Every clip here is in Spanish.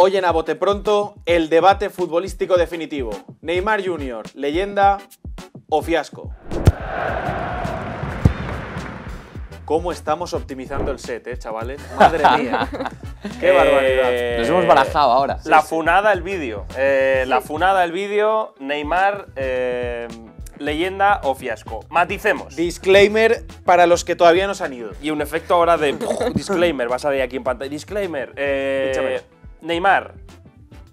Hoy en A Pronto, el debate futbolístico definitivo. Neymar Jr., leyenda o fiasco. ¿Cómo estamos optimizando el set, eh, chavales? Madre mía. Qué barbaridad. Eh, Nos hemos barajado ahora. La funada el vídeo. Eh, la funada el vídeo, Neymar. Eh, leyenda o fiasco. Maticemos. Disclaimer para los que todavía no se han ido. Y un efecto ahora de disclaimer, vas a ver aquí en pantalla. Disclaimer. Neymar,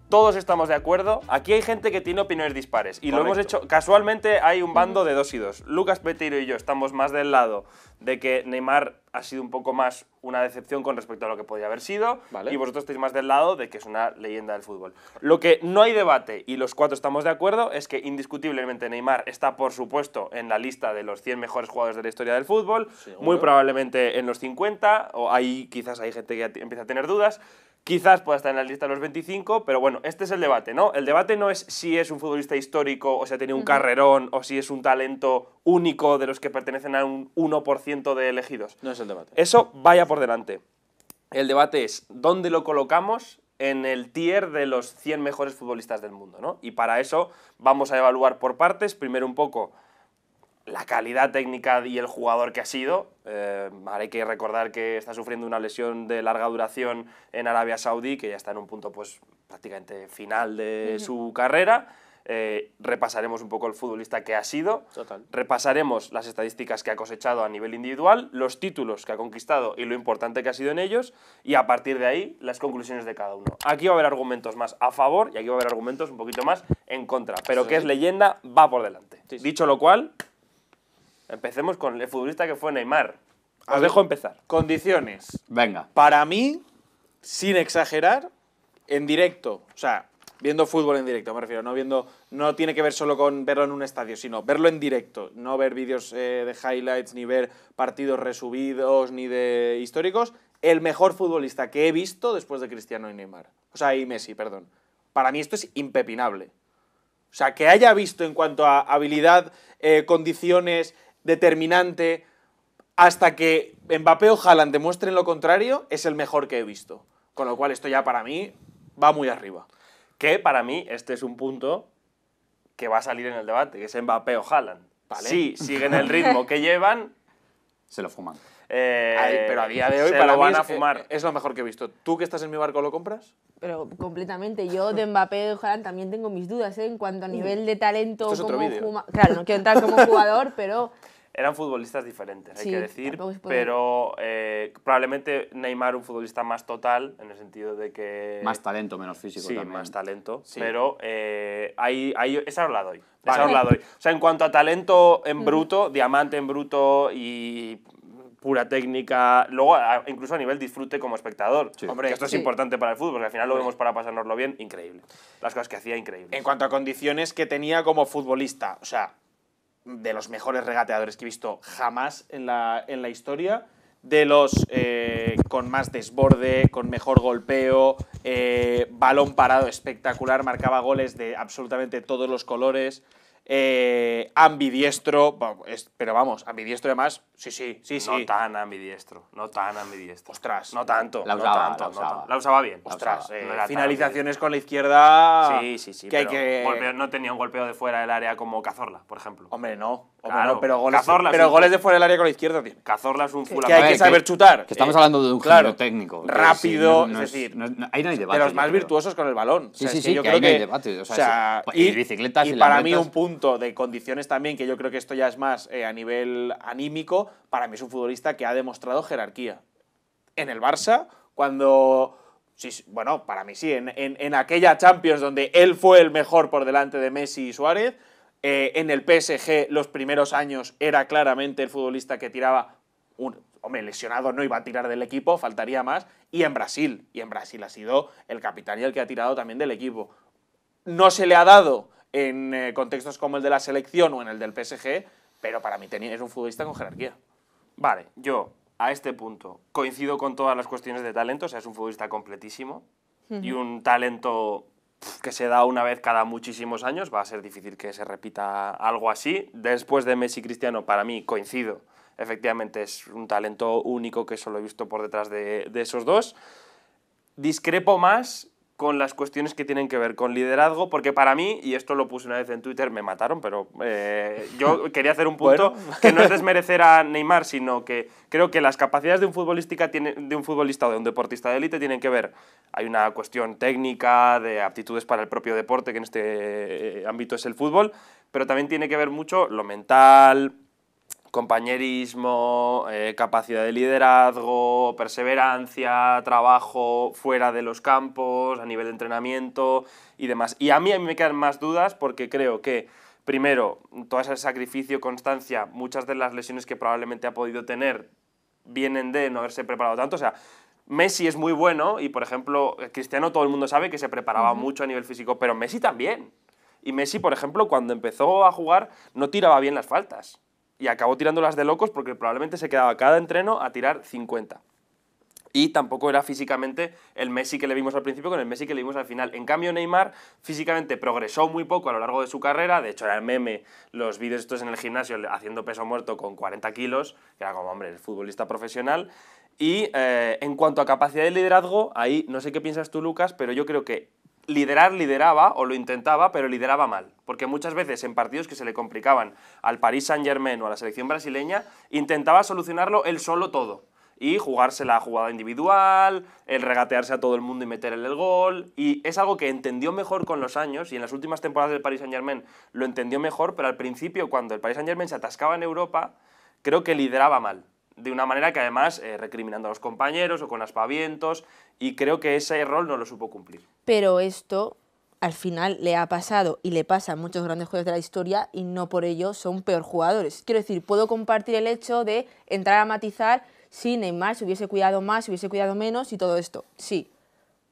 todos estamos de acuerdo. Aquí hay gente que tiene opiniones dispares. Y lo hemos hecho. Casualmente hay un bando de dos y dos. Lucas Petiro y yo estamos más del lado de que Neymar ha sido un poco más una decepción con respecto a lo que podía haber sido. Y vosotros estáis más del lado de que es una leyenda del fútbol. Lo que no hay debate, y los cuatro estamos de acuerdo, es que indiscutiblemente Neymar está, por supuesto, en la lista de los 100 mejores jugadores de la historia del fútbol. Muy probablemente en los 50. O ahí quizás hay gente que empieza a tener dudas. Quizás pueda estar en la lista de los 25, pero bueno, este es el debate, ¿no? El debate no es si es un futbolista histórico, o si ha tenido un carrerón, o si es un talento único de los que pertenecen a un 1% de elegidos. No es el debate. Eso vaya por delante. El debate es dónde lo colocamos en el tier de los 100 mejores futbolistas del mundo, ¿no? Y para eso vamos a evaluar por partes, primero un poco la calidad técnica y el jugador que ha sido. Eh, hay que recordar que está sufriendo una lesión de larga duración en Arabia Saudí, que ya está en un punto pues, prácticamente final de su carrera. Eh, repasaremos un poco el futbolista que ha sido, repasaremos las estadísticas que ha cosechado a nivel individual, los títulos que ha conquistado y lo importante que ha sido en ellos, y a partir de ahí las conclusiones de cada uno. Aquí va a haber argumentos más a favor y aquí va a haber argumentos un poquito más en contra, pero que es leyenda va por delante. Dicho lo cual, Empecemos con el futbolista que fue Neymar. Os dejo empezar. Condiciones. Venga. Para mí, sin exagerar, en directo, o sea, viendo fútbol en directo, me refiero, no viendo, no tiene que ver solo con verlo en un estadio, sino verlo en directo, no ver vídeos eh, de highlights, ni ver partidos resubidos, ni de históricos, el mejor futbolista que he visto después de Cristiano y Neymar, o sea, y Messi, perdón. Para mí esto es impepinable. O sea, que haya visto en cuanto a habilidad, eh, condiciones, determinante, hasta que Mbappé o Haaland demuestren lo contrario, es el mejor que he visto. Con lo cual, esto ya para mí va muy arriba. Que para mí este es un punto que va a salir en el debate, que es Mbappé o Haaland. Si siguen el ritmo que llevan, se lo fuman. Eh, pero a día de hoy para van a fumar. Es lo mejor que he visto. ¿Tú que estás en mi barco lo compras? Pero completamente. Yo de Mbappé o Haaland también tengo mis dudas ¿eh? en cuanto a mm. nivel de talento. como otro Claro, no quiero entrar como jugador, pero eran futbolistas diferentes, hay que decir, pero eh, probablemente Neymar un futbolista más total, en el sentido de que... Más talento, menos físico. Sí, más talento, pero ahí, esa os la doy. O sea, en cuanto a talento en mm. bruto, diamante en bruto y pura técnica, luego incluso a nivel disfrute como espectador. Hombre, esto es importante para el fútbol, porque al final lo vemos para pasárnoslo bien, increíble. Las cosas que hacía, increíble. En cuanto a condiciones que tenía como futbolista, o sea, de los mejores regateadores que he visto jamás en la, historia, de los eh, con más desborde, con mejor golpeo, eh, balón parado espectacular, marcaba goles de absolutamente todos los colores eh, ambidiestro, pero vamos, ambidiestro además, sí, sí, sí, sí. No tan ambidiestro, no tan ambidiestro. Ostras. No tanto, la usaba, tanto, la usaba, la usaba bien. Ostras, eh, finalizaciones con la izquierda... Sí, sí, sí, que hay que... no tenía un golpeo de fuera del área como Cazorla, por ejemplo. Hombre, no. Oh, claro, pero, goles, pero goles de fuera del área con la izquierda Cazorla es un Que hay que saber chutar. Que estamos hablando de un claro, técnico. Rápido, es, decir, hay De los más virtuosos con el balón. Sí, sí, sí, yo creo que, hay debate. O sea, pues, y, bicicletas y, para mí un punto de condiciones también, que yo creo que esto ya es más eh, a nivel anímico, para mí es un futbolista que ha demostrado jerarquía. En el Barça, cuando... Sí, bueno, para mí sí, en, en, en aquella Champions donde él fue el mejor por delante de Messi y Suárez, eh, en el PSG los primeros años era claramente el futbolista que tiraba un, hombre, lesionado no iba a tirar del equipo, faltaría más, y en Brasil, y en Brasil ha sido el capitán y el que ha tirado también del equipo. No se le ha dado en eh, contextos como el de la selección o en el del PSG, pero para mí es un futbolista con jerarquía. Vale, yo a este punto coincido con todas las cuestiones de talento, o sea, es un futbolista completísimo y un talento que se da una vez cada muchísimos años, va a ser difícil que se repita algo así. Después de Messi Cristiano, para mí coincido, efectivamente es un talento único que solo he visto por detrás de, de esos dos. Discrepo más con las cuestiones que tienen que ver con liderazgo, porque para mí, y esto lo puse una vez en Twitter, me mataron, pero eh, yo quería hacer un punto que no es desmerecer a Neymar, sino que creo que las capacidades de un, futbolística tiene, de un futbolista o de un deportista de élite tienen que ver, hay una cuestión técnica, de aptitudes para el propio deporte, que en este eh, ámbito es el fútbol, pero también tiene que ver mucho lo mental, compañerismo, eh, capacidad de liderazgo, perseverancia, trabajo fuera de los campos, a nivel de entrenamiento y demás. Y a mí, a mí me quedan más dudas porque creo que, primero, todo ese sacrificio, constancia, muchas de las lesiones que probablemente ha podido tener vienen de no haberse preparado tanto. O sea, Messi es muy bueno y, por ejemplo, Cristiano todo el mundo sabe que se preparaba mucho a nivel físico, pero Messi también. Y Messi, por ejemplo, cuando empezó a jugar no tiraba bien las faltas y acabó tirándolas de locos porque probablemente se quedaba cada entreno a tirar 50. Y tampoco era físicamente el Messi que le vimos al principio con el Messi que le vimos al final. En cambio, Neymar físicamente progresó muy poco a lo largo de su carrera. De hecho, era el meme, los vídeos estos en el gimnasio haciendo peso muerto con 40 kilos, que era como, hombre, el futbolista profesional. Y eh, en cuanto a capacidad de liderazgo, ahí no sé qué piensas tú, Lucas, pero yo creo que liderar lideraba o lo intentaba, pero lideraba mal. Porque muchas veces en partidos que se le complicaban al Paris Saint Germain o a la selección brasileña, intentaba solucionarlo él solo todo. Y jugarse la jugada individual, el regatearse a todo el mundo y meterle el gol. Y es algo que entendió mejor con los años, y en las últimas temporadas del Paris Saint Germain lo entendió mejor, pero al principio, cuando el Paris Saint Germain se atascaba en Europa, creo que lideraba mal de una manera que además eh, recriminando a los compañeros o con aspavientos y creo que ese rol no lo supo cumplir. Pero esto al final le ha pasado y le pasa a muchos grandes jugadores de la historia y no por ello son peor jugadores. Quiero decir, puedo compartir el hecho de entrar a matizar si Neymar se hubiese cuidado más, se hubiese cuidado menos y todo esto, sí.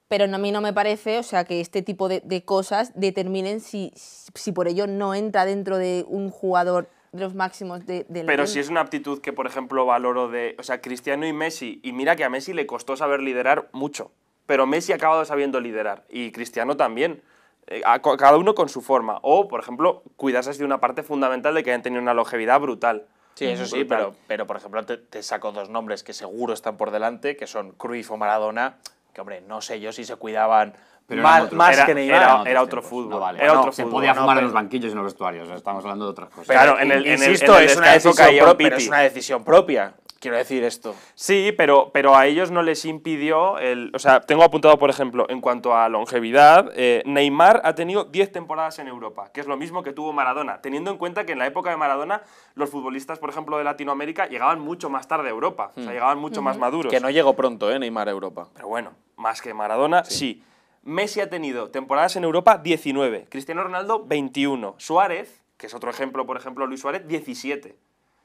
Pero a mí no me parece, o sea, que este tipo de, cosas determinen si, si por ello no entra dentro de un jugador de los máximos de, Pero si es una aptitud que, por ejemplo, valoro de, o sea, Cristiano y Messi, y mira que a Messi le costó saber liderar mucho, pero Messi ha acabado sabiendo liderar, y Cristiano también, eh, cada uno con su forma, o, por ejemplo, cuidarse de una parte fundamental de que hayan tenido una longevidad brutal. Sí, eso sí, pero, pero por ejemplo te, te saco dos nombres que seguro están por delante, que son Cruyff o Maradona, que hombre, no sé yo si se cuidaban más, era que Neymar. Era, otro fútbol. se podía fumar en los banquillos y en los vestuarios. Estamos hablando de otras cosas. Claro, en el, Insisto, es, una decisión propia, pero es una decisión propia. Quiero decir esto. Sí, pero, pero a ellos no les impidió el. O sea, tengo apuntado, por ejemplo, en cuanto a longevidad, eh, Neymar ha tenido 10 temporadas en Europa, que es lo mismo que tuvo Maradona, teniendo en cuenta que en la época de Maradona, los futbolistas, por ejemplo, de Latinoamérica llegaban mucho más tarde a Europa. O sea, hmm. llegaban mucho más maduros. Que no llegó pronto, ¿eh? Neymar a Europa. Pero bueno, más que Maradona, sí. Messi ha tenido temporadas en Europa 19, Cristiano Ronaldo 21, Suárez, que es otro ejemplo, por ejemplo, Luis Suárez 17.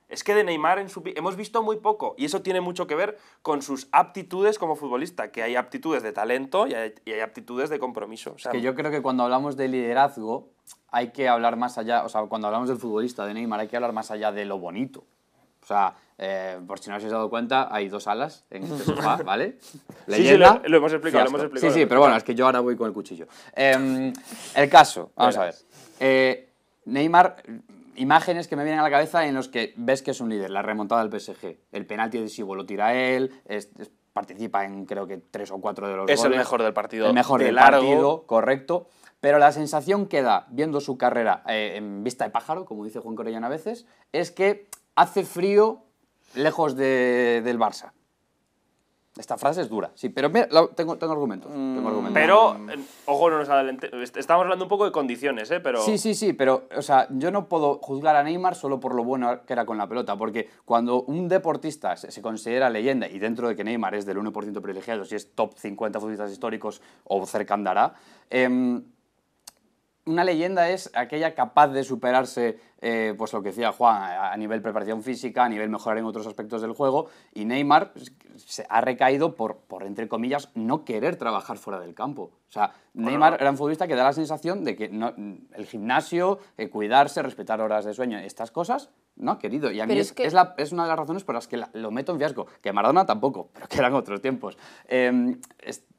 Es que de Neymar hemos visto muy poco y eso tiene mucho que ver con sus aptitudes como futbolista, que hay aptitudes de talento y hay, aptitudes de compromiso. es que yo creo que cuando hablamos de liderazgo hay que hablar más allá, o sea, cuando hablamos del futbolista de Neymar hay que hablar más allá de lo bonito. O sea, eh, por si no os habéis dado cuenta, hay dos alas en este sofá, ¿vale? Leyenda. Sí, sí, lo, hemos explicado, lo, hemos explicado, Sí, sí, pero bueno, es que yo ahora voy con el cuchillo. Em, el caso, vamos a ver. Eh, Neymar, imágenes que me vienen a la cabeza en los que ves que es un líder, la remontada del PSG, el penalti decisivo lo tira él, participa en creo que tres o cuatro de los goles. Es el mejor del partido. El mejor del partido, correcto. Pero la sensación que da, viendo su carrera eh, en vista de pájaro, como dice Juan Corellón a veces, es que hace frío lejos de, del Barça. Esta frase es dura, sí, pero tengo, tengo, argumentos, mm, Pero, eh, ojo, no nos adelantemos. Estamos hablando un poco de condiciones, ¿eh? Pero... Sí, sí, sí, pero, o sea, yo no puedo juzgar a Neymar solo por lo bueno que era con la pelota, porque cuando un deportista se, considera leyenda, y dentro de que Neymar es del 1% privilegiado, si es top 50 futbolistas históricos o cerca andará, eh, una leyenda es aquella capaz de superarse, eh, pues lo que decía Juan, a, nivel preparación física, a nivel mejorar en otros aspectos del juego, y Neymar pues, se ha recaído por, por entre comillas, no querer trabajar fuera del campo. O sea, Neymar era un futbolista que da la sensación de que el gimnasio, eh, cuidarse, respetar horas de sueño, estas cosas, no ha querido. Y a mí es, es, una de las razones por las que lo meto en fiasco. Que Maradona tampoco, pero que eran otros tiempos. Em,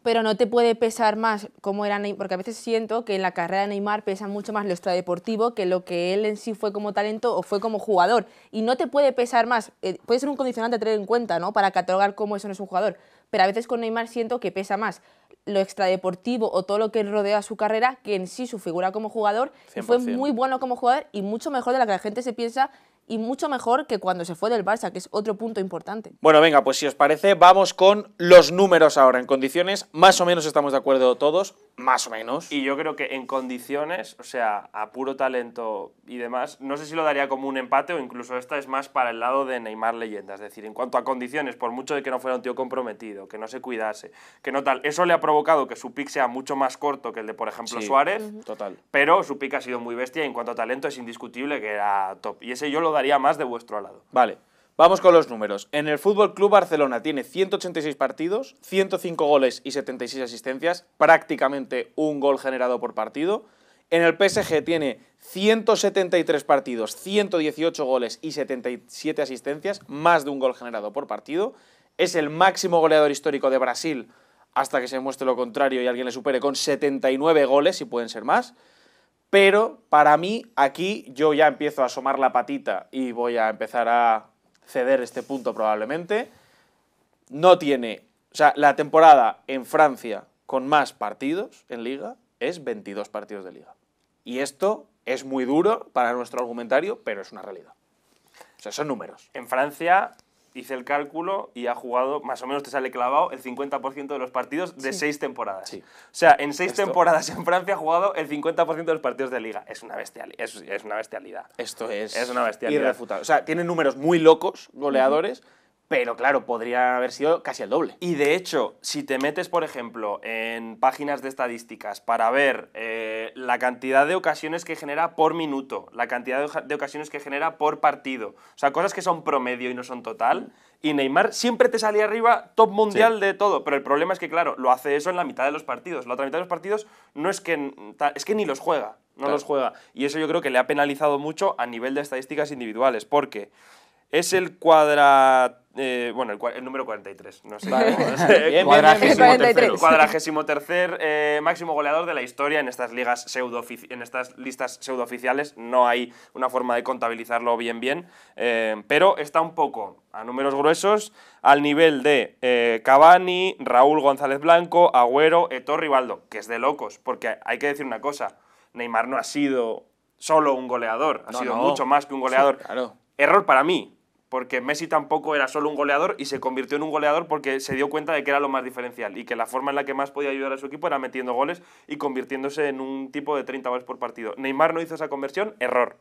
pero no te puede pesar más cómo era Neymar, porque a veces siento que en la carrera de Neymar pesa mucho más lo extradeportivo que lo que él en sí fue como talento o fue como jugador. Y no te puede pesar más, eh, puede ser un condicionante a tener en cuenta, ¿no? Para catalogar cómo eso no es un jugador, pero a veces con Neymar siento que pesa más lo extradeportivo o todo lo que rodea su carrera que en sí su figura como jugador. fue muy bueno como jugador y mucho mejor de lo que la gente se piensa y mucho mejor que cuando se fue del Barça, que es otro punto importante. Bueno, venga, pues si os parece, vamos con los números ahora. En condiciones, más o menos estamos de acuerdo todos, más o menos. Y yo creo que en condiciones, o sea, a puro talento y demás, no sé si lo daría como un empate o incluso esta es más para el lado de Neymar leyenda. Es decir, en cuanto a condiciones, por mucho de que no fuera un tío comprometido, que no se cuidase, que no tal, eso le ha provocado que su pick sea mucho más corto que el de, por ejemplo, Suárez. Total. Pero su pick ha sido muy bestia y en cuanto a talento es indiscutible que era top. Y ese yo lo daría estaría más de vuestro lado. Vale. Vamos con los números. En el Fútbol Club Barcelona tiene 186 partidos, 105 goles y 76 asistencias, prácticamente un gol generado por partido. En el PSG tiene 173 partidos, 118 goles y 77 asistencias, más de un gol generado por partido. Es el máximo goleador histórico de Brasil hasta que se muestre lo contrario y alguien le supere con 79 goles y pueden ser más. Pero para mí aquí yo ya empiezo a asomar la patita y voy a empezar a ceder este punto probablemente. No tiene, o sea, la temporada en Francia con más partidos en liga es 22 partidos de liga. Y esto es muy duro para nuestro argumentario, pero es una realidad. O sea, son números. En Francia hice el cálculo y ha jugado, más o menos te sale clavado, el 50% de los partidos de seis temporadas. O sea, en seis temporadas en Francia ha jugado el 50% de los partidos de liga. Es una, bestialidad. Es, una bestialidad. Esto es, es una bestialidad. irrefutable. O sea, tiene números muy locos, goleadores, pero claro, podría haber sido casi el doble. Y de hecho, si te metes, por ejemplo, en páginas de estadísticas para ver... Eh, la cantidad de ocasiones que genera por minuto, la cantidad de, ocasiones que genera por partido. O sea, cosas que son promedio y no son total. Y Neymar siempre te salía arriba, top mundial de todo. Pero el problema es que, claro, lo hace eso en la mitad de los partidos. La otra mitad de los partidos no es que, es que ni los juega. No los juega. Y eso yo creo que le ha penalizado mucho a nivel de estadísticas individuales. Porque es el cuadra... Eh, bueno, el, número 43, no sé. cuadragésimo, tercer, eh, máximo goleador de la historia en estas ligas en estas listas pseudooficiales. No hay una forma de contabilizarlo bien bien, eh, pero está un poco a números gruesos al nivel de Cavani, Raúl González Blanco, Agüero, Etor Rivaldo, que es de locos, porque hay que decir una cosa, Neymar no ha sido solo un goleador, ha sido mucho más que un goleador. Error para mí, porque Messi tampoco era solo un goleador y se convirtió en un goleador porque se dio cuenta de que era lo más diferencial y que la forma en la que más podía ayudar a su equipo era metiendo goles y convirtiéndose en un tipo de 30 goles por partido. Neymar no hizo esa conversión, error,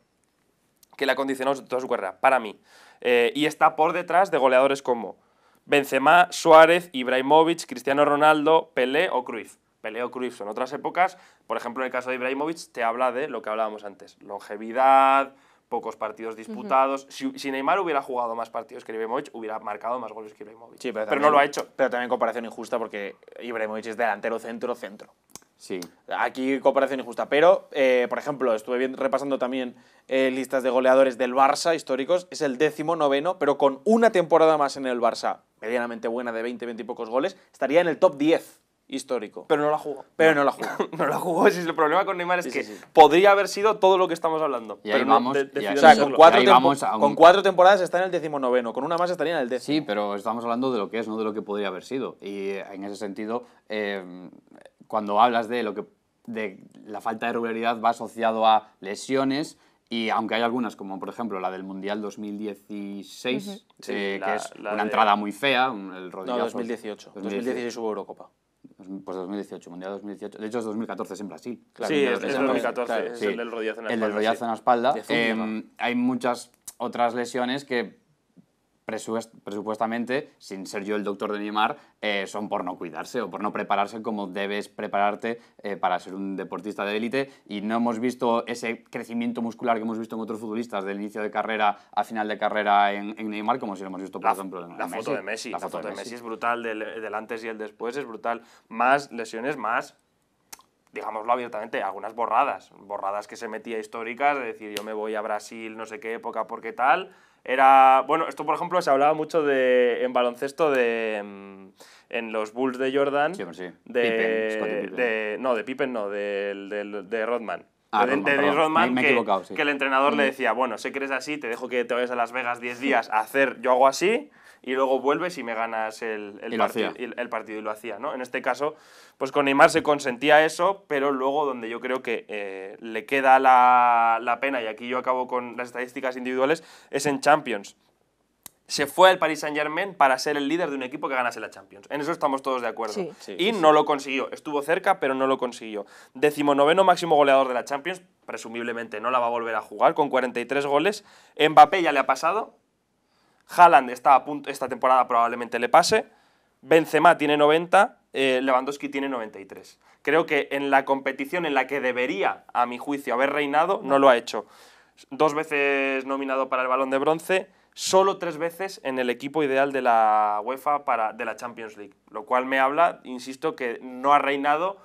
que la condicionó toda su carrera, para mí. Eh, y está por detrás de goleadores como Benzema, Suárez, Ibrahimovic, Cristiano Ronaldo, Pelé o Cruyff. Pelé o Cruyff son otras épocas, por ejemplo en el caso de Ibrahimovic te habla de lo que hablábamos antes, longevidad, pocos partidos disputados. si, Neymar hubiera jugado más partidos que Ibrahimovic, hubiera marcado más goles que Ibrahimovic. pero, no lo ha hecho. Pero también comparación injusta porque Ibrahimovic es delantero, centro, centro. Sí. Aquí comparación injusta. Pero, eh, por ejemplo, estuve bien, repasando también eh, listas de goleadores del Barça históricos. Es el décimo noveno, pero con una temporada más en el Barça, medianamente buena de 20, 20 y pocos goles, estaría en el top 10 histórico. Pero no la jugó. Pero no la jugó. no la jugó. el problema con Neymar, es que podría haber sido todo lo que estamos hablando. Y con cuatro, temporadas está en el decimonoveno, con una más estaría en el décimo. Sí, pero estamos hablando de lo que es, no de lo que podría haber sido. Y eh, en ese sentido, eh, cuando hablas de lo que de la falta de regularidad va asociado a lesiones, y aunque hay algunas, como por ejemplo la del Mundial 2016, eh, que es una entrada muy fea, el No, 2018. 2016. 2016 hubo Eurocopa. Pues 2018, Mundial 2018. De hecho, es 2014 es en Brasil. sí, es, 2014, es el del rodillazo en la espalda. la espalda. Em, hay muchas otras lesiones que presupuestamente, sin ser yo el doctor de Neymar, eh, son por no cuidarse o por no prepararse como debes prepararte eh, para ser un deportista de élite. Y no hemos visto ese crecimiento muscular que hemos visto en otros futbolistas del inicio de carrera a final de carrera en, Neymar, como si lo hemos visto, por ejemplo, en la, Foto de Messi. La, foto, de Messi. es brutal, del, del antes y el después es brutal. Más lesiones, más digámoslo abiertamente, algunas borradas, borradas que se metía históricas, de decir yo me voy a Brasil, no sé qué época, porque tal, era, bueno, esto por ejemplo se hablaba mucho de, en baloncesto de mm, en los Bulls de Jordan. De, no, de Pippen no, de, de Rodman. Ah, de, Rodman, que, que, el entrenador le mm. decía, bueno, sé que eres así, te dejo que te vayas a Las Vegas 10 días a hacer, yo hago así, y luego vuelves y me ganas el, el, partido, el, partido y lo hacía, ¿no? En este caso, pues con Neymar se consentía eso, pero luego donde yo creo que eh, le queda la, pena, y aquí yo acabo con las estadísticas individuales, es en Champions se fue al Paris Saint Germain para ser el líder de un equipo que ganase la Champions. En eso estamos todos de acuerdo. y no lo consiguió. Estuvo cerca, pero no lo consiguió. Decimonoveno máximo goleador de la Champions, presumiblemente no la va a volver a jugar, con 43 goles. Mbappé ya le ha pasado, Haaland está punto, esta temporada probablemente le pase. Benzema tiene 90, eh, Lewandowski tiene 93. Creo que en la competición en la que debería, a mi juicio, haber reinado, no lo ha hecho. Dos veces nominado para el balón de bronce, solo tres veces en el equipo ideal de la UEFA para, de la Champions League. Lo cual me habla, insisto, que no ha reinado,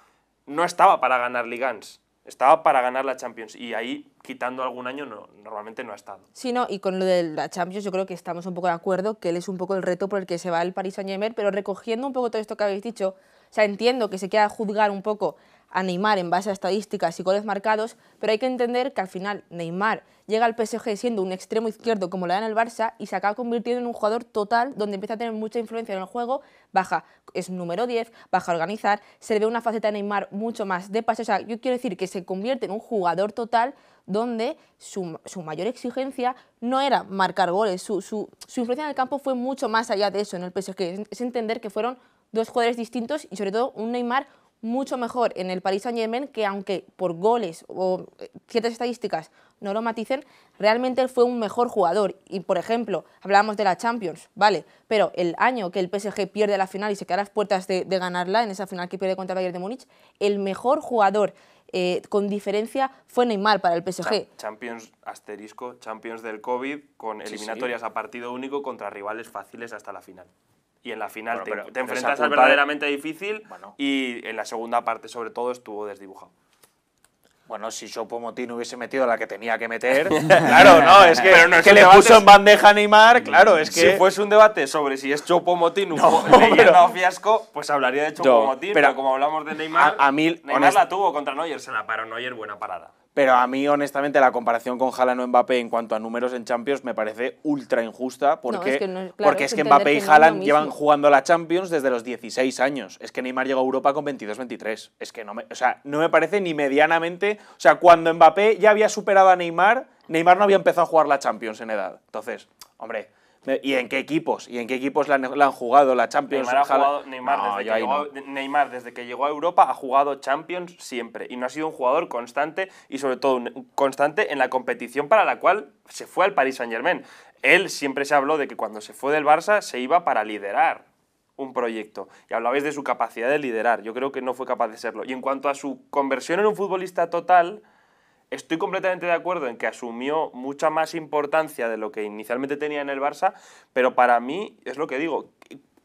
no estaba para ganar ligas estaba para ganar la Champions y ahí quitando algún año no, normalmente no ha estado. Sí, no, y con lo de la Champions yo creo que estamos un poco de acuerdo que él es un poco el reto por el que se va el Paris Saint-Germain, pero recogiendo un poco todo esto que habéis dicho, o sea, entiendo que se queda a juzgar un poco a Neymar en base a estadísticas y goles marcados, pero hay que entender que al final Neymar llega al PSG siendo un extremo izquierdo como lo da en el Barça y se acaba convirtiendo en un jugador total donde empieza a tener mucha influencia en el juego, baja, es número 10, baja a organizar, se le ve una faceta de Neymar mucho más de pase, o sea, yo quiero decir que se convierte en un jugador total donde su, mayor exigencia no era marcar goles, su, su influencia en el campo fue mucho más allá de eso en el PSG, es entender que fueron dos jugadores distintos y sobre todo un Neymar mucho mejor en el Paris Saint-Germain que aunque por goles o eh, ciertas estadísticas no lo maticen, realmente fue un mejor jugador. Y por ejemplo, hablábamos de la Champions, ¿vale? Pero el año que el PSG pierde la final y se queda a las puertas de, ganarla, en esa final que pierde contra el Bayern de Múnich, el mejor jugador eh, con diferencia fue Neymar para el PSG. Champions asterisco, Champions del COVID, con eliminatorias a partido único contra rivales fáciles hasta la final y en la final te, enfrentas al verdaderamente difícil y en la segunda parte sobre todo estuvo desdibujado. Bueno, si Chopo Motín hubiese metido la que tenía que meter, claro, no, es que, le puso en bandeja a Neymar, claro, es que... Si fuese un debate sobre si es Chopo Motín un no, pero... fiasco, pues hablaría de Chopo Motín, pero, como hablamos de Neymar, a, mil Neymar la tuvo contra Neuer, se la paró Neuer, buena parada. Pero a mí, honestamente, la comparación con Haaland o Mbappé en cuanto a números en Champions me parece ultra injusta porque es que, porque es que Mbappé y Haaland llevan jugando la Champions desde los 16 años. Es que Neymar llegó a Europa con 22-23. Es que no me, o sea, no me parece ni medianamente... O sea, cuando Mbappé ya había superado a Neymar, Neymar no había empezado a jugar la Champions en edad. Entonces, hombre... Eh, ¿Y en qué equipos? ¿Y en qué equipos la, han jugado? La Champions. Neymar, Neymar, desde que llegó, Neymar, desde que llegó a Europa, ha jugado Champions siempre. Y no ha sido un jugador constante y, sobre todo, constante en la competición para la cual se fue al Paris Saint-Germain. Él siempre se habló de que cuando se fue del Barça se iba para liderar un proyecto. Y hablabais de su capacidad de liderar. Yo creo que no fue capaz de serlo. Y en cuanto a su conversión en un futbolista total Estoy completamente de acuerdo en que asumió mucha más importancia de lo que inicialmente tenía en el Barça, pero para mí es lo que digo.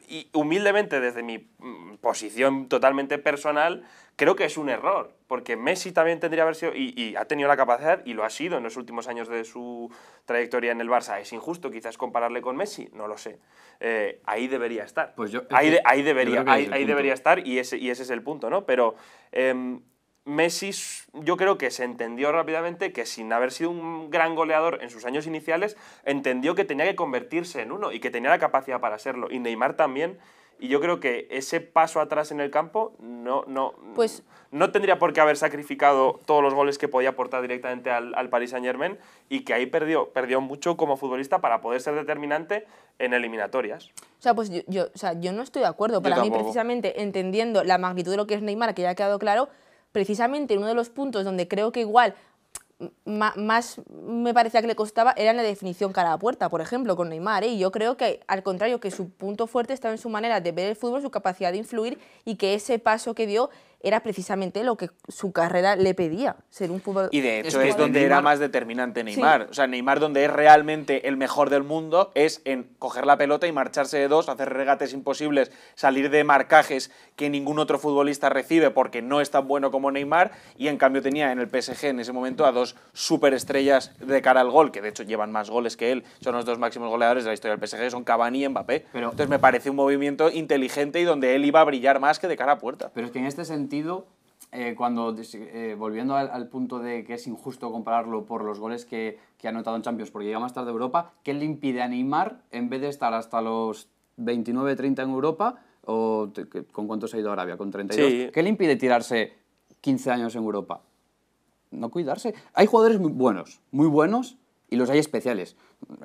Y humildemente, desde mi mm, posición totalmente personal, creo que es un error, porque Messi también tendría haber sido, y, ha tenido la capacidad, y lo ha sido en los últimos años de su trayectoria en el Barça. Es injusto quizás compararle con Messi, no lo sé. Eh, ahí debería estar. Pues yo, ahí, ahí, debería, ahí, debería estar, y ese, y ese es el punto, ¿no? Pero em, Messi yo creo que se entendió rápidamente que sin haber sido un gran goleador en sus años iniciales, entendió que tenía que convertirse en uno y que tenía la capacidad para hacerlo Y Neymar también. Y yo creo que ese paso atrás en el campo no, no, pues, no tendría por qué haber sacrificado todos los goles que podía aportar directamente al, al Paris Saint Germain y que ahí perdió, perdió mucho como futbolista para poder ser determinante en eliminatorias. O sea, pues yo, yo, o sea, yo no estoy de acuerdo. Para mí, precisamente, entendiendo la magnitud de lo que es Neymar, que ya ha quedado claro, precisamente uno de los puntos donde creo que igual más me parecía que le costaba era en la definición cara a puerta, por ejemplo, con Neymar. ¿eh? Y yo creo que, al contrario, que su punto fuerte estaba en su manera de ver el fútbol, su capacidad de influir y que ese paso que dio era precisamente lo que su carrera le pedía, ser un futbolista. Y de hecho es, donde era más determinante Neymar. O sea, Neymar donde es realmente el mejor del mundo es en coger la pelota y marcharse de dos, hacer regates imposibles, salir de marcajes que ningún otro futbolista recibe porque no es tan bueno como Neymar. Y en cambio tenía en el PSG en ese momento a dos superestrellas de cara al gol, que de hecho llevan más goles que él. Son los dos máximos goleadores de la historia del PSG, son Cavani y Mbappé. Entonces me parece un movimiento inteligente y donde él iba a brillar más que de cara a puerta. Pero es que en este sentido eh, cuando eh, volviendo al, punto de que es injusto compararlo por los goles que, ha anotado en Champions, porque llega más tarde a Europa, ¿qué le impide a Neymar, en vez de estar hasta los 29, 30 en Europa? ¿O con cuánto ha ido a Arabia? ¿Con 32? ¿Qué le impide tirarse 15 años en Europa? No cuidarse. Hay jugadores muy buenos, muy buenos, y los hay especiales.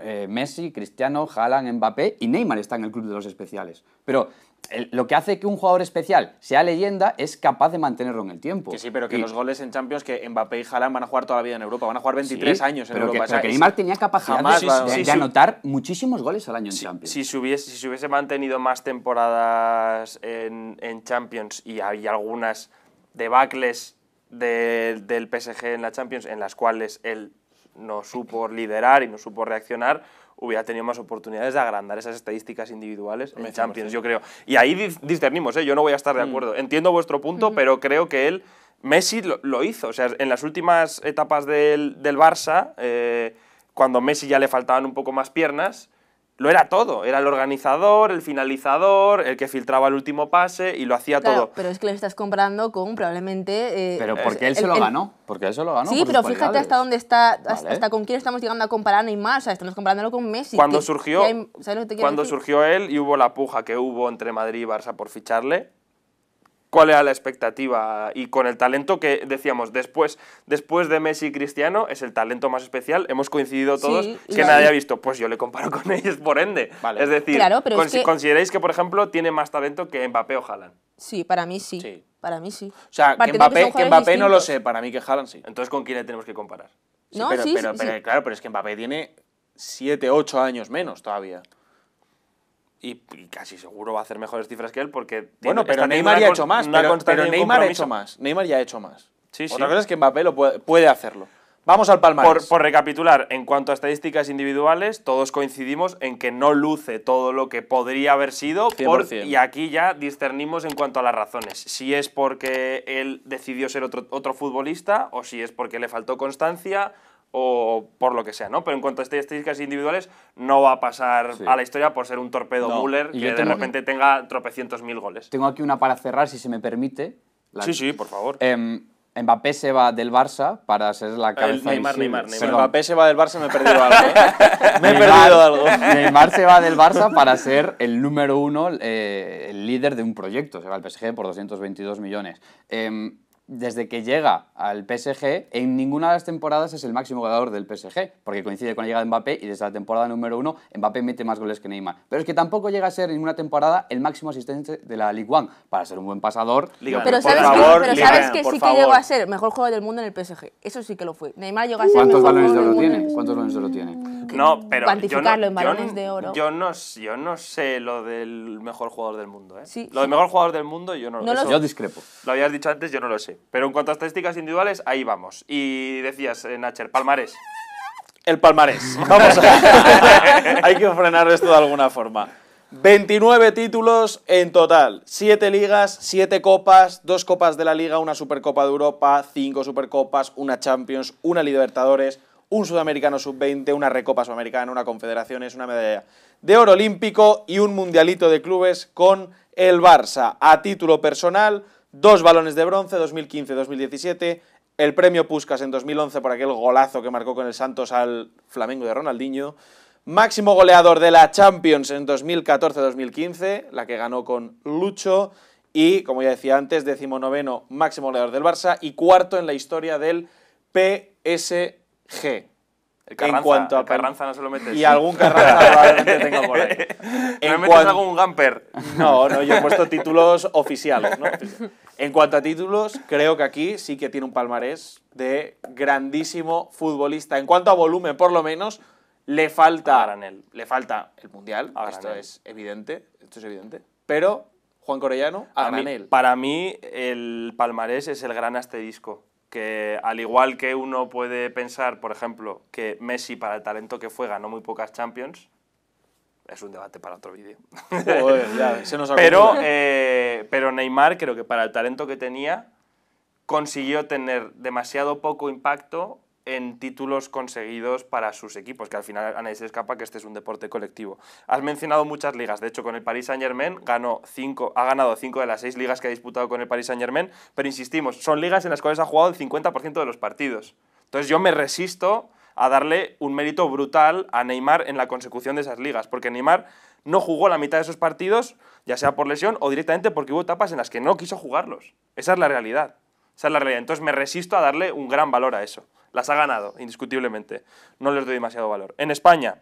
Eh, Messi, Cristiano, Haaland, Mbappé y Neymar está en el club de los especiales. Pero lo que hace que un jugador especial sea leyenda es capaz de mantenerlo en el tiempo. Que sí, pero que los goles en Champions que Mbappé y Haaland van a jugar toda la vida en Europa, van a jugar 23 años en pero Europa. Que, que Neymar tenía capacidad jamás, de, anotar muchísimos goles al año en Champions. Si se, hubiese, mantenido más temporadas en, Champions y había algunas debacles del PSG en la Champions en las cuales él no supo liderar y no supo reaccionar, hubiera tenido más oportunidades de agrandar esas estadísticas individuales en Champions, yo creo. Y ahí discernimos, ¿eh? yo no voy a estar de mm. acuerdo. Entiendo vuestro punto, pero creo que él, Messi lo, hizo. O sea, en las últimas etapas del, del Barça, eh, cuando Messi ya le faltaban un poco más piernas, lo era todo. Era el organizador, el finalizador, el que filtraba el último pase y lo hacía todo. Pero es que lo estás comprando con probablemente. Eh, pero eh, porque él se lo ganó. Porque él se lo ganó. Sí, pero fíjate hasta dónde está, hasta, con quién estamos llegando a comparar a Neymar. O sea, estamos comparándolo con Messi. Cuando surgió, cuando surgió él y hubo la puja que hubo entre Madrid y Barça por ficharle, cuál era la expectativa y con el talento que decíamos después después de Messi y Cristiano es el talento más especial hemos coincidido todos que nadie ha visto pues yo le comparo con ellos por ende es decir claro, pero que... consideráis que por ejemplo tiene más talento que Mbappé o Haaland sí para mí sí, para mí sí o sea que Mbappé, no lo sé para mí que Haaland sí entonces con quién le tenemos que comparar no, pero, pero, claro pero es que Mbappé tiene 7, 8 años menos todavía y, casi seguro va a hacer mejores cifras que él porque... Bueno, pero Neymar ya ha hecho más, pero, Neymar ha hecho más, Neymar ya ha hecho más. Sí, Otra cosa es que Mbappé lo puede, hacerlo. Vamos al palmarés. Por, recapitular, en cuanto a estadísticas individuales, todos coincidimos en que no luce todo lo que podría haber sido. y aquí ya discernimos en cuanto a las razones. Si es porque él decidió ser otro, otro futbolista, o si es porque le faltó constancia, o por lo que sea, ¿no? Pero en cuanto a estadísticas individuales, no va a pasar a la historia por ser un torpedo no. Müller que de repente tenga tropecientos mil goles. Tengo aquí una para cerrar, si se me permite. Sí, sí, por favor. Em, Mbappé se va del Barça para ser la cabeza El Neymar, Neymar, Neymar. Mbappé se va del Barça, me he perdido algo. ¿eh? me he perdido algo. Neymar se va del Barça para ser el número uno, eh, el líder de un proyecto. Se va al PSG por 222 millones. Eh, desde que llega al PSG, en ninguna de las temporadas es el máximo goleador del PSG, porque coincide con la llegada de Mbappé y desde la temporada número uno Mbappé mete más goles que Neymar. Pero es que tampoco llega a ser en ninguna temporada el máximo asistente de la Ligue 1 para ser un buen pasador. pero, sabes que, sí que llegó a ser el mejor jugador del mundo en el PSG. Eso sí que lo fue. Neymar llegó a ser ¿Cuántos balones de oro tiene? Mm. Mm. ¿Cuántos balones de oro tiene? No, pero cuantificarlo yo no, en balones de oro. Yo no, sé lo del mejor jugador del mundo, ¿eh? lo del mejor jugador del mundo yo no lo sé. Yo discrepo. Lo habías dicho antes, yo no lo sé. Pero en cuanto a estadísticas individuales, ahí vamos. Y decías, eh, Nacher, palmarés. El palmarés. Hay que frenar esto de alguna forma. 29 títulos en total, 7 ligas, 7 copas, 2 copas de la liga, una Supercopa de Europa, 5 Supercopas, una Champions, una Libertadores, un Sudamericano sub-20, una Recopa Sudamericana, una Confederaciones, una medalla de oro olímpico y un Mundialito de clubes con el Barça. A título personal, dos balones de bronce 2015-2017, el premio Puskas en 2011 por aquel golazo que marcó con el Santos al Flamengo de Ronaldinho, máximo goleador de la Champions en 2014-2015, la que ganó con Lucho, y como ya decía antes, noveno máximo goleador del Barça y cuarto en la historia del PSG en cuanto a Carranza no se lo metes. Y algún Carranza probablemente por ahí. ¿No me metes algún Gamper? No, no, yo he puesto títulos oficiales. En cuanto a títulos, creo que aquí sí que tiene un palmarés de grandísimo futbolista. En cuanto a volumen, por lo menos, le falta, le falta el Mundial, esto es evidente, esto es evidente, pero Juan Corellano a, Para mí el palmarés es el gran asterisco que al igual que uno puede pensar, por ejemplo, que Messi para el talento que fue ganó muy pocas Champions, es un debate para otro vídeo. pero, eh, pero Neymar creo que para el talento que tenía consiguió tener demasiado poco impacto en títulos conseguidos para sus equipos, que al final a nadie se escapa que este es un deporte colectivo. Has mencionado muchas ligas, de hecho con el Paris Saint Germain ganó cinco, ha ganado 5 de las 6 ligas que ha disputado con el Paris Saint Germain, pero insistimos, son ligas en las cuales ha jugado el 50% de los partidos. Entonces yo me resisto a darle un mérito brutal a Neymar en la consecución de esas ligas, porque Neymar no jugó la mitad de esos partidos, ya sea por lesión o directamente porque hubo etapas en las que no quiso jugarlos. Esa es la realidad. Esa es la realidad. Entonces me resisto a darle un gran valor a eso. Las ha ganado, indiscutiblemente. No les doy demasiado valor. En España,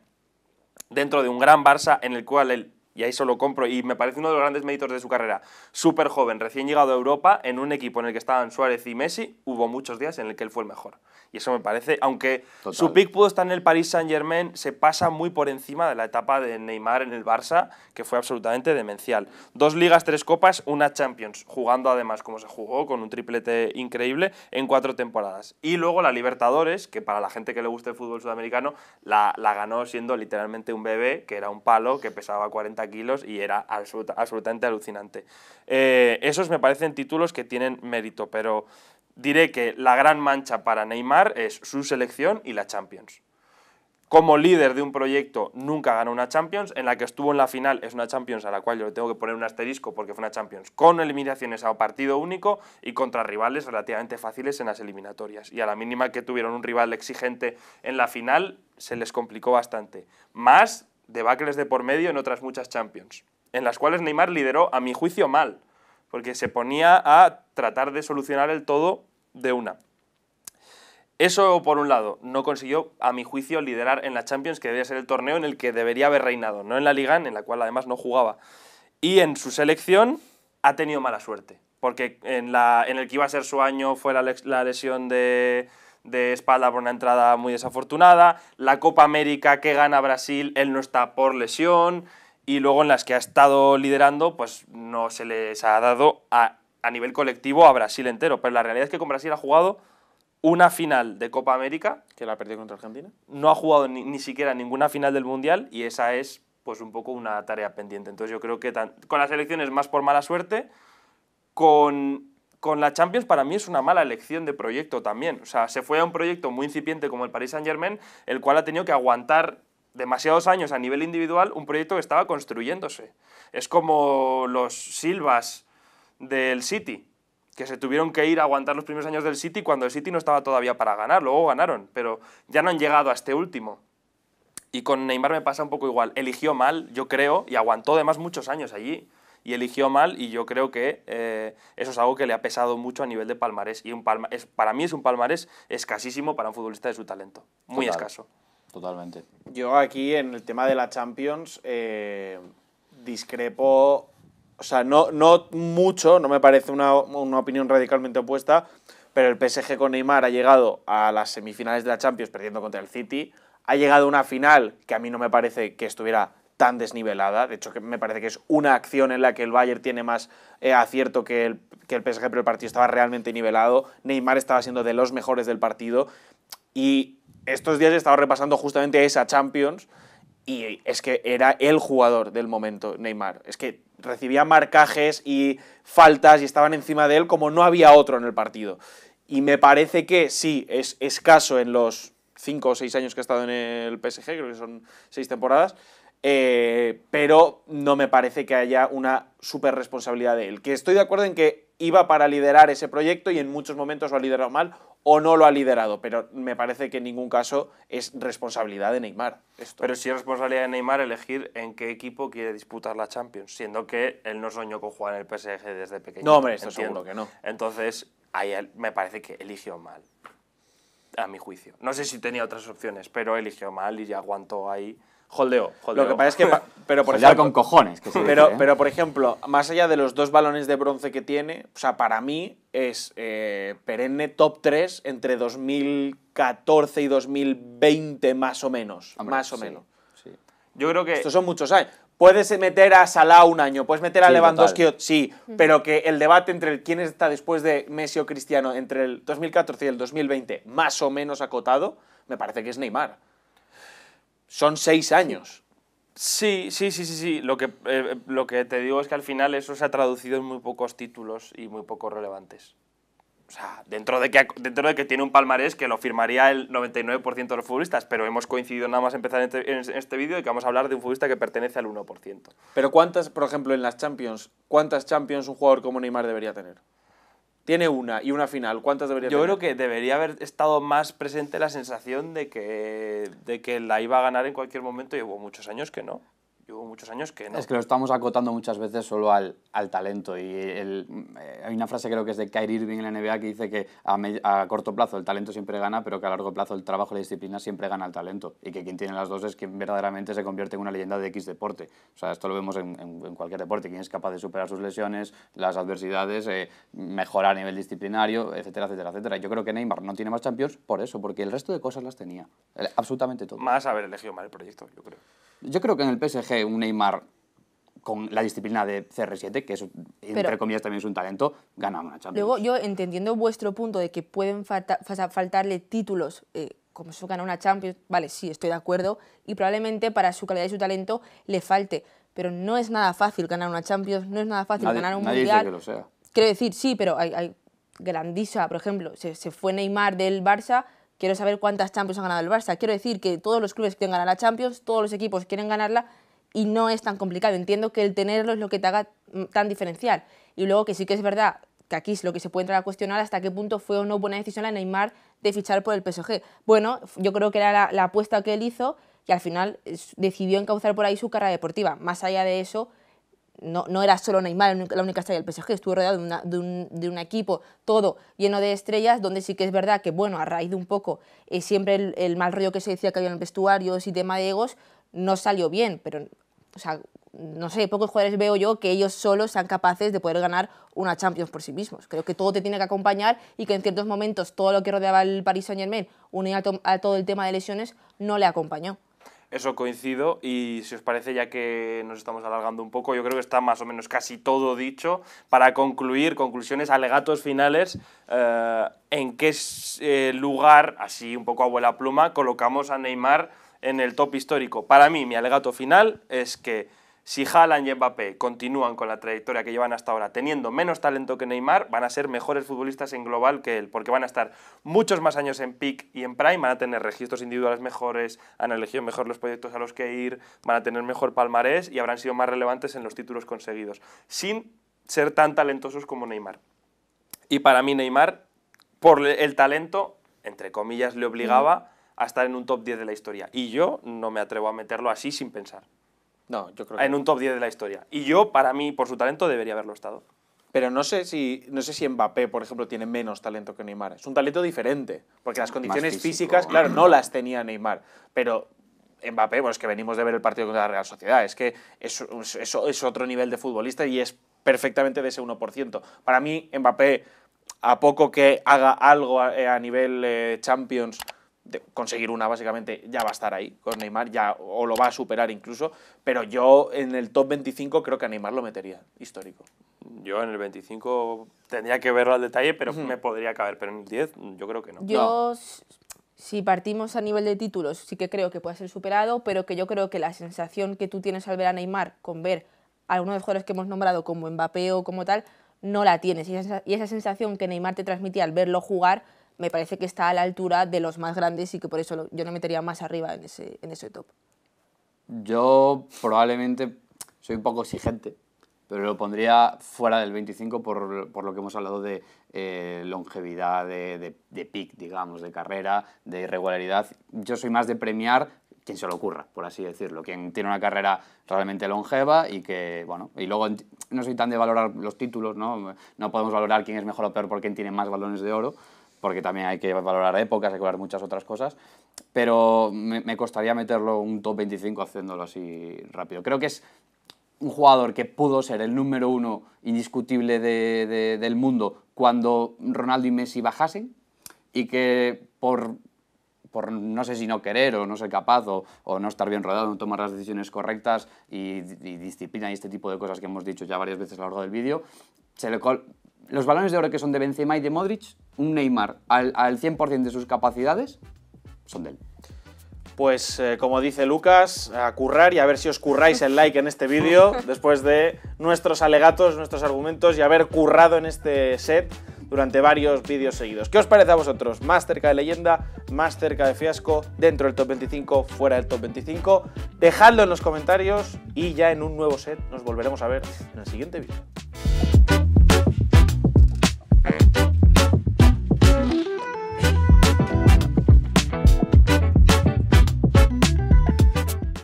dentro de un gran Barça en el cual él, y ahí solo compro, y me parece uno de los grandes méritos de su carrera, súper joven, recién llegado a Europa, en un equipo en el que estaban Suárez y Messi, hubo muchos días en el que él fue el mejor. Y eso me parece, aunque su pick pudo estar en el Paris Saint-Germain, se pasa muy por encima de la etapa de Neymar en el Barça, que fue absolutamente demencial. Dos ligas, tres copas, una Champions, jugando además como se jugó, con un triplete increíble, en cuatro temporadas. Y luego la Libertadores, que para la gente que le gusta el fútbol sudamericano, la, ganó siendo literalmente un bebé, que era un palo, que pesaba 40 kilos y era absolutamente alucinante. Eh, esos me parecen títulos que tienen mérito, pero diré que la gran mancha para Neymar es su selección y la Champions. Como líder de un proyecto nunca ganó una Champions, en la que estuvo en la final es una Champions a la cual yo le tengo que poner un asterisco porque fue una Champions con eliminaciones a partido único y contra rivales relativamente fáciles en las eliminatorias. Y a la mínima que tuvieron un rival exigente en la final se les complicó bastante. Más debacles de por medio en otras muchas Champions, en las cuales Neymar lideró a mi juicio mal porque se ponía a tratar de solucionar el todo de una. Eso por un lado, no consiguió, a mi juicio, liderar en la Champions, que debía ser el torneo en el que debería haber reinado, no en la Liga, en la cual además no jugaba. Y en su selección ha tenido mala suerte, porque en, el que iba a ser su año fue la, lesión de espalda por una entrada muy desafortunada. La Copa América que gana Brasil, él no está por lesión y luego en las que ha estado liderando, pues no se les ha dado a, nivel colectivo a Brasil entero. Pero la realidad es que con Brasil ha jugado una final de Copa América. Que la perdió contra Argentina. No ha jugado ni, siquiera ninguna final del Mundial y esa es pues un poco una tarea pendiente. Entonces yo creo que con las elecciones más por mala suerte, con, con la Champions para mí es una mala elección de proyecto también. O sea, se fue a un proyecto muy incipiente como el Paris Saint Germain, el cual ha tenido que aguantar demasiados años a nivel individual un proyecto que estaba construyéndose. Es como los Silvas del City, que se tuvieron que ir a aguantar los primeros años del City cuando el City no estaba todavía para ganar, luego ganaron, pero ya no han llegado a este último. Y con Neymar me pasa un poco igual. Eligió mal, yo creo, y aguantó además muchos años allí. Y eligió mal, y yo creo que eh, eso es algo que le ha pesado mucho a nivel de palmarés. Y un es, para mí es un palmarés escasísimo para un futbolista de su talento. Muy escaso. Totalmente. Yo aquí en el tema de la Champions eh, discrepo, o sea, no, no mucho, no me parece una, una opinión radicalmente opuesta, pero el PSG con Neymar ha llegado a las semifinales de la Champions perdiendo contra el City, ha llegado a una final que a mí no me parece que estuviera tan desnivelada. De hecho, que me parece que es una acción en la que el Bayern tiene más eh, acierto que el, que el PSG, pero el partido estaba realmente nivelado. Neymar estaba siendo de los mejores del partido. Y estos días he estado repasando justamente esa Champions y es que era el jugador del momento, Neymar. Es que recibía marcajes y faltas y estaban encima de él como no había otro en el partido. Y me parece que sí, es escaso en los 5 o 6 años que ha estado en el PSG, creo que son seis temporadas, eh, pero no me parece que haya una super responsabilidad de él. Que estoy de acuerdo en que iba para liderar ese proyecto y en muchos momentos lo ha liderado mal o no lo ha liderado, pero me parece que en ningún caso es responsabilidad de Neymar. Esto. Pero sí es responsabilidad de Neymar elegir en qué equipo quiere disputar la Champions, siendo que él no soñó con jugar en el PSG desde pequeño. No, hombre, esto seguro que no. Entonces, ahí me parece que eligió mal, a mi juicio. No sé si tenía otras opciones, pero eligió mal y ya aguantó ahí Holdeo, Lo que pasa es que. Pero por ejemplo, con cojones. ¿eh? pero, por ejemplo, más allá de los dos balones de bronce que tiene, o sea, para mí es eh, perenne top 3 entre 2014 y 2020, más o menos. más o menos. Sí. Yo creo que. Estos son muchos años. Puedes meter a Salah un año, puedes meter a Lewandowski, sí, pero que el debate entre quién está después de Messi o Cristiano entre el 2014 y el 2020, más o menos acotado, me parece que es Neymar son seis años. Sí, sí, sí, sí, sí. Lo que, eh, lo que te digo es que al final eso se ha traducido en muy pocos títulos y muy pocos relevantes. O sea, dentro de que, dentro de que tiene un palmarés que lo firmaría el 99% de los futbolistas, pero hemos coincidido nada más empezar en este, en este, este vídeo y que vamos a hablar de un futbolista que pertenece al 1%. Pero ¿cuántas, por ejemplo, en las Champions, cuántas Champions un jugador como Neymar debería tener? Tiene una y una final. ¿Cuántas debería Yo creo que debería haber estado más presente la sensación de que, de que la iba a ganar en cualquier momento y hubo muchos años que no hubo muchos años que no. Es que lo estamos acotando muchas veces solo al, al talento. Y eh, hay una frase creo que es de Kyrie Irving en la NBA que dice que a, corto plazo el talento siempre gana, pero que a largo plazo el trabajo y la disciplina siempre gana al talento. Y que quien tiene las dos es quien verdaderamente se convierte en una leyenda de X deporte. O sea, esto lo vemos en, cualquier deporte. Quien es capaz de superar sus lesiones, las adversidades, eh, mejorar a nivel disciplinario, etcétera, etcétera, etcétera. Yo creo que Neymar no tiene más Champions por eso, porque el resto de cosas las tenía. Absolutamente todo. Más haber elegido mal el proyecto, yo creo. Yo creo que en el PSG un Neymar con la disciplina de CR7, que es entre comillas también es un talento, gana una Champions. Luego, yo entendiendo vuestro punto de que pueden faltarle títulos, eh, como eso ganar una Champions, vale, sí, estoy de acuerdo, y probablemente para su calidad y su talento le falte. Pero no es nada fácil ganar una Champions, no es nada fácil ganar un nadie Dice que lo sea. Quiero decir, sí, pero hay, hay por ejemplo, se, se fue Neymar del Barça, quiero saber cuántas Champions ha ganado el Barça. Quiero decir que todos los clubes quieren ganar la Champions, todos los equipos quieren ganarla, y no es tan complicado. Entiendo que el tenerlo es lo que te haga mm, tan diferencial. Y luego que sí que es verdad que aquí es lo que se puede entrar a cuestionar hasta qué punto fue o no buena decisión la Neymar de fichar por el PSG. Bueno, yo creo que era la, apuesta que él hizo y al final decidió encauzar por ahí su carrera deportiva. Más allá de eso, no, no, era solo Neymar la única estrella del PSG, estuvo rodeado de, un, de, un, equipo todo lleno de estrellas, donde sí que es verdad que, bueno, a raíz de un poco eh, siempre el, mal rollo que se decía que había en el vestuario, y tema de egos, no salió bien, pero o sea, no sé, pocos jugadores veo yo que ellos solos sean capaces de poder ganar una Champions por sí mismos. Creo que todo te tiene que acompañar y que en ciertos momentos todo lo que rodeaba el Paris Saint Germain, unido a, todo el tema de lesiones, no le acompañó. Eso coincido y si os parece, ya que nos estamos alargando un poco, yo creo que está más o menos casi todo dicho. Para concluir, conclusiones, alegatos finales, eh, ¿en qué eh, lugar, así un poco abuela pluma, colocamos a Neymar en el top histórico. Para mí, mi alegato final es que si Haaland y Mbappé continúan con la trayectoria que llevan hasta ahora, teniendo menos talento que Neymar, van a ser mejores futbolistas en global que él, porque van a estar muchos más años en peak y en prime, van a tener registros individuales mejores, han elegido mejor los proyectos a los que ir, van a tener mejor palmarés y habrán sido más relevantes en los títulos conseguidos, sin ser tan talentosos como Neymar. Y para mí Neymar, por el talento, entre comillas, le obligaba a estar en un top 10 de la historia. Y yo no me atrevo a meterlo así sin pensar. No, yo creo ah, que... En un top 10 de la historia. Y yo, para mí, por su talento, debería haberlo estado. Pero no sé si no sé si Mbappé, por ejemplo, tiene menos talento que Neymar. Es un talento diferente, porque las condiciones físicas, claro, no las tenía Neymar. Pero Mbappé, bueno, es que venimos de ver el partido contra la Real Sociedad. Es que eso es, otro nivel de futbolista y es perfectamente de ese 1%. Para mí, Mbappé, a poco que haga algo a, nivel eh, Champions conseguir una básicamente ya va a estar ahí con Neymar, ya o lo va a superar incluso, pero yo en el top 25 creo que a Neymar lo metería, histórico. Yo en el 25 tendría que verlo al detalle, pero me podría caber, pero en el 10 mm, yo creo que no. Yo, si partimos a nivel de títulos, sí que creo que puede ser superado, pero que yo creo que la sensación que tú tienes al ver a Neymar con ver a uno de los jugadores que hemos nombrado como Mbappé o como tal, no la tienes. Y esa, y esa sensación que Neymar te transmitía al verlo jugar me parece que está a la altura de los más grandes y que por eso yo no metería más arriba en ese, en ese top. Yo probablemente soy un poco exigente, pero lo pondría fuera del 25 por, por lo que hemos hablado de eh, longevidad, de, de, pick, digamos, de carrera, de irregularidad. Yo soy más de premiar quien se lo ocurra, por así decirlo, quien tiene una carrera realmente longeva y que, bueno, y luego no soy tan de valorar los títulos, ¿no? No podemos valorar quién es mejor o peor por quién tiene más balones de oro, porque también hay que valorar épocas, hay que valorar muchas otras cosas, pero me, costaría meterlo un top 25 haciéndolo así rápido. Creo que es un jugador que pudo ser el número uno indiscutible de, del mundo cuando Ronaldo y Messi bajasen y que por, por no sé si no querer o no ser capaz o, no estar bien rodado, no tomar las decisiones correctas y, disciplina y este tipo de cosas que hemos dicho ya varias veces a lo largo del vídeo, se le, los balones de oro que son de Benzema y de Modric, un Neymar al, 100% de sus capacidades son de él. Pues eh, como dice Lucas, a currar y a ver si os curráis el like en este vídeo después de nuestros alegatos, nuestros argumentos y haber currado en este set durante varios vídeos seguidos. ¿Qué os parece a vosotros? ¿Más cerca de leyenda? ¿Más cerca de fiasco? ¿Dentro del top 25? ¿Fuera del top 25? Dejadlo en los comentarios y ya en un nuevo set nos volveremos a ver en el siguiente vídeo. Bye.